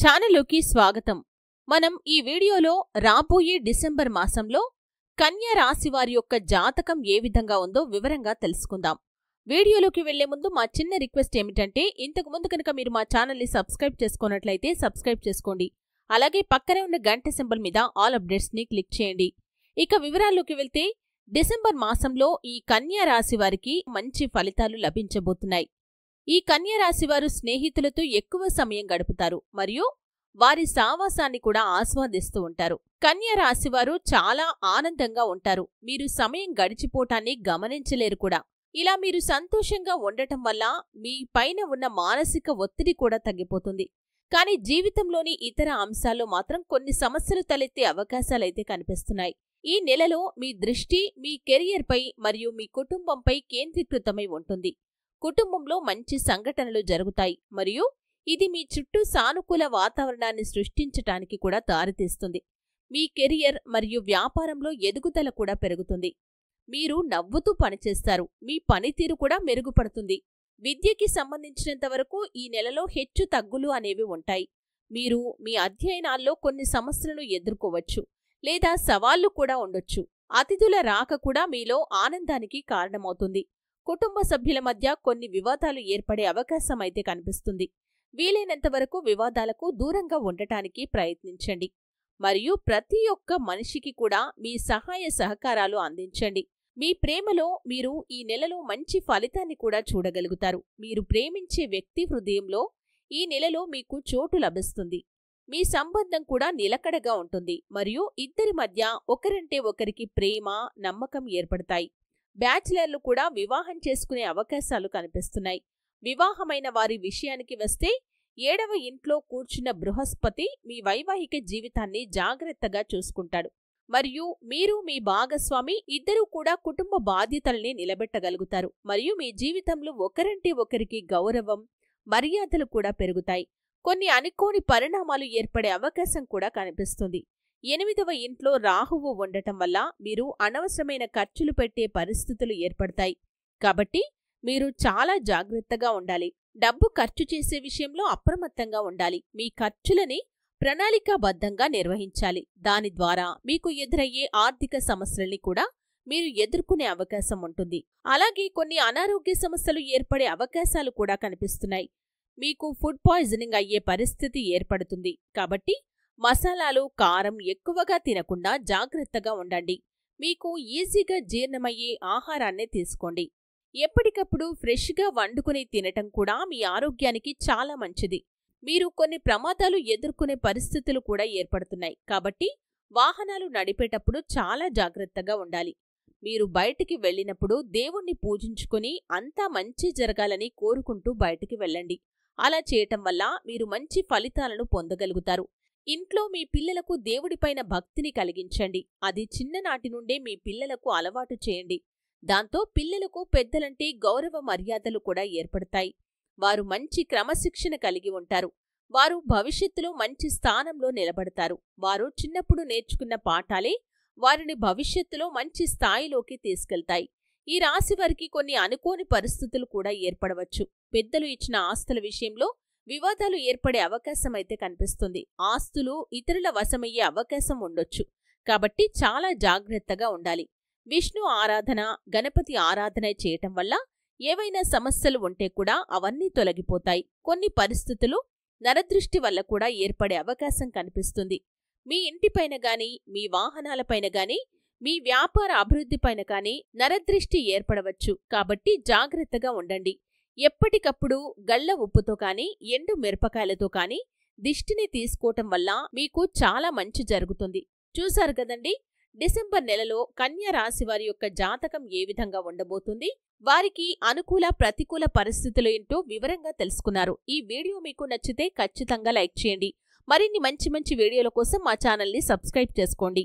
ఛానల్లోకి స్వాగతం మనం ఈ వీడియోలో రాబోయే డిసెంబర్ మాసంలో కన్యా రాశి వారి యొక్క జాతకం ఏ విధంగా ఉందో వివరంగా తెలుసుకుందాం వీడియోలోకి వెళ్లే ముందు మా చిన్న రిక్వెస్ట్ ఏమిటంటే ఇంతకు ముందు కనుక మీరు మా ఛానల్ని సబ్స్క్రైబ్ చేసుకున్నట్లయితే సబ్స్క్రైబ్ చేసుకోండి అలాగే పక్కనే ఉన్న గంట సింబల్ మీద ఆల్ అప్డేట్స్ని క్లిక్ చేయండి ఇక వివరాల్లోకి వెళ్తే డిసెంబర్ మాసంలో ఈ కన్యా రాశి వారికి మంచి ఫలితాలు లభించబోతున్నాయి ఈ కన్యరాశివారు రాశి వారు స్నేహితులతో ఎక్కువ సమయం గడుపుతారు మరియు వారి సావాసాన్ని కూడా ఆస్వాదిస్తూ ఉంటారు కన్యరాశివారు చాలా ఆనందంగా ఉంటారు మీరు సమయం గడిచిపోటాన్ని గమనించలేరు కూడా ఇలా మీరు సంతోషంగా ఉండటం వల్ల మీ పైన ఉన్న మానసిక ఒత్తిడి కూడా తగ్గిపోతుంది కానీ జీవితంలోని ఇతర అంశాల్లో మాత్రం కొన్ని సమస్యలు తలెత్తే అవకాశాలైతే కనిపిస్తున్నాయి ఈ నెలలో మీ దృష్టి మీ కెరియర్పై మరియు మీ కుటుంబంపై కేంద్రీకృతమై ఉంటుంది కుటుంబంలో మంచి సంఘటనలు జరుగుతాయి మరియు ఇది మీ చుట్టూ సానుకూల వాతావరణాన్ని సృష్టించటానికి కూడా దారితీస్తుంది మీ కెరియర్ మరియు వ్యాపారంలో ఎదుగుదల కూడా పెరుగుతుంది మీరు నవ్వుతూ పనిచేస్తారు మీ పనితీరు కూడా మెరుగుపడుతుంది విద్యకి సంబంధించినంతవరకు ఈ నెలలో హెచ్చు తగ్గులు అనేవి ఉంటాయి మీరు మీ అధ్యయనాల్లో కొన్ని సమస్యలను ఎదుర్కోవచ్చు లేదా సవాళ్లు కూడా ఉండొచ్చు అతిథుల రాక కూడా మీలో ఆనందానికి కారణమవుతుంది కుటుంబ సభ్యుల మధ్య కొన్ని వివాదాలు ఏర్పడే అవకాశం అయితే కనిపిస్తుంది వీలైనంత వరకు వివాదాలకు దూరంగా ఉండటానికి ప్రయత్నించండి మరియు ప్రతి ఒక్క మనిషికి కూడా మీ సహాయ సహకారాలు అందించండి మీ ప్రేమలో మీరు ఈ నెలలో మంచి ఫలితాన్ని కూడా చూడగలుగుతారు మీరు ప్రేమించే వ్యక్తి హృదయంలో ఈ నెలలో మీకు చోటు లభిస్తుంది మీ సంబంధం కూడా నిలకడగా ఉంటుంది మరియు ఇద్దరి మధ్య ఒకరంటే ఒకరికి ప్రేమ నమ్మకం ఏర్పడతాయి బ్యాచిలర్లు కూడా వివాహం చేసుకునే అవకాశాలు కనిపిస్తున్నాయి వివాహమైన వారి విషయానికి వస్తే ఏడవ ఇంట్లో కూర్చున్న బృహస్పతి మీ వైవాహిక జీవితాన్ని జాగ్రత్తగా చూసుకుంటాడు మరియు మీరు మీ భాగస్వామి ఇద్దరూ కూడా కుటుంబ బాధ్యతల్ని నిలబెట్టగలుగుతారు మరియు మీ జీవితంలో ఒకరింటి ఒకరికి గౌరవం మర్యాదలు కూడా పెరుగుతాయి కొన్ని అనుకోని పరిణామాలు ఏర్పడే అవకాశం కూడా కనిపిస్తుంది ఎనిమిదవ ఇంట్లో రాహువు ఉండటం వల్ల మీరు అనవసరమైన ఖర్చులు పెట్టే పరిస్థితులు ఏర్పడతాయి కాబట్టి మీరు చాలా జాగ్రత్తగా ఉండాలి డబ్బు ఖర్చు చేసే విషయంలో అప్రమత్తంగా ఉండాలి మీ ఖర్చులని ప్రణాళికాబద్ధంగా నిర్వహించాలి దాని ద్వారా మీకు ఎదురయ్యే ఆర్థిక సమస్యల్ని కూడా మీరు ఎదుర్కొనే అవకాశం ఉంటుంది అలాగే కొన్ని అనారోగ్య సమస్యలు ఏర్పడే అవకాశాలు కూడా కనిపిస్తున్నాయి మీకు ఫుడ్ పాయిజనింగ్ అయ్యే పరిస్థితి ఏర్పడుతుంది కాబట్టి మసాలాలు కారం ఎక్కువగా తినకుండా జాగ్రత్తగా ఉండండి మీకు ఈజీగా జీర్ణమయ్యే ఆహారాన్నే తీసుకోండి ఎప్పటికప్పుడు ఫ్రెష్గా వండుకుని తినటం కూడా మీ ఆరోగ్యానికి చాలా మంచిది మీరు కొన్ని ప్రమాదాలు ఎదుర్కొనే పరిస్థితులు కూడా ఏర్పడుతున్నాయి కాబట్టి వాహనాలు నడిపేటప్పుడు చాలా జాగ్రత్తగా ఉండాలి మీరు బయటికి వెళ్ళినప్పుడు దేవుణ్ణి పూజించుకుని అంతా మంచి జరగాలని కోరుకుంటూ బయటికి వెళ్ళండి అలా చేయటం వల్ల మీరు మంచి ఫలితాలను పొందగలుగుతారు ఇంట్లో మీ పిల్లలకు దేవుడిపైన భక్తిని కలిగించండి అది చిన్ననాటి నుండే మీ పిల్లలకు అలవాటు చేయండి దాంతో పిల్లలకు పెద్దలంటే గౌరవ మర్యాదలు కూడా ఏర్పడతాయి వారు మంచి క్రమశిక్షణ కలిగి ఉంటారు వారు భవిష్యత్తులో మంచి స్థానంలో నిలబడతారు వారు చిన్నప్పుడు నేర్చుకున్న పాఠాలే వారిని భవిష్యత్తులో మంచి స్థాయిలోకి తీసుకెళ్తాయి ఈ రాశి వారికి కొన్ని అనుకోని పరిస్థితులు కూడా ఏర్పడవచ్చు పెద్దలు ఇచ్చిన ఆస్తుల విషయంలో వివాదాలు ఏర్పడే అవకాశం అయితే కనిపిస్తుంది ఆస్తులు ఇతరుల వశమయ్యే అవకాశం ఉండొచ్చు కాబట్టి చాలా జాగ్రత్తగా ఉండాలి విష్ణు ఆరాధన గణపతి ఆరాధన చేయటం వల్ల ఏవైనా సమస్యలు ఉంటే కూడా అవన్నీ తొలగిపోతాయి కొన్ని పరిస్థితులు నరదృష్టి వల్ల కూడా ఏర్పడే అవకాశం కనిపిస్తుంది మీ ఇంటిపైన గాని మీ వాహనాలపైన గాని మీ వ్యాపార అభివృద్ధిపైన కానీ నరదృష్టి ఏర్పడవచ్చు కాబట్టి జాగ్రత్తగా ఉండండి ఎప్పటికప్పుడు గళ్ళ ఉప్పుతో కానీ ఎండు మిరపకాయలతో కానీ దిష్టిని తీసుకోవటం వల్ల మీకు చాలా మంచి జరుగుతుంది చూశారు కదండి డిసెంబర్ నెలలో కన్య రాశి వారి యొక్క జాతకం ఏ విధంగా ఉండబోతుంది వారికి అనుకూల ప్రతికూల పరిస్థితులు ఏంటో వివరంగా తెలుసుకున్నారు ఈ వీడియో మీకు నచ్చితే ఖచ్చితంగా లైక్ చేయండి మరిన్ని మంచి మంచి వీడియోల కోసం మా ఛానల్ని సబ్స్క్రైబ్ చేసుకోండి